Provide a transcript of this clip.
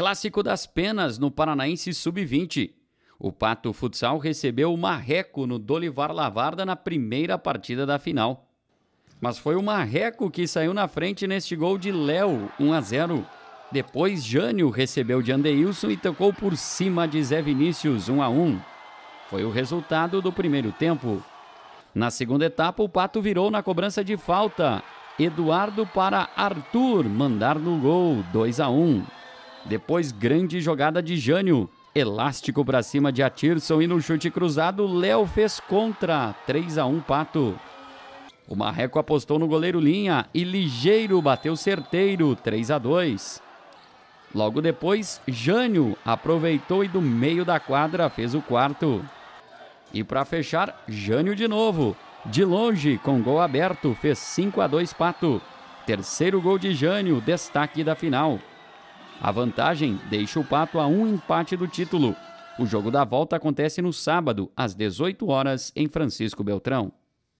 Clássico das Penas no Paranaense Sub-20. O Pato Futsal recebeu o Marreco no Dolivar Lavarda na primeira partida da final. Mas foi o Marreco que saiu na frente neste gol de Léo, 1 a 0. Depois Jânio recebeu de Andeilson e tocou por cima de Zé Vinícius, 1 a 1. Foi o resultado do primeiro tempo. Na segunda etapa, o Pato virou na cobrança de falta. Eduardo para Arthur mandar no gol, 2 a 1. Depois, grande jogada de Jânio. Elástico para cima de Atirson e no chute cruzado, Léo fez contra. 3 a 1 Pato. O Marreco apostou no goleiro Linha e ligeiro bateu certeiro, 3 a 2. Logo depois, Jânio aproveitou e do meio da quadra fez o quarto. E para fechar, Jânio de novo. De longe, com gol aberto, fez 5 a 2 Pato. Terceiro gol de Jânio, destaque da final. A vantagem deixa o Pato a um empate do título. O jogo da volta acontece no sábado, às 18 horas, em Francisco Beltrão.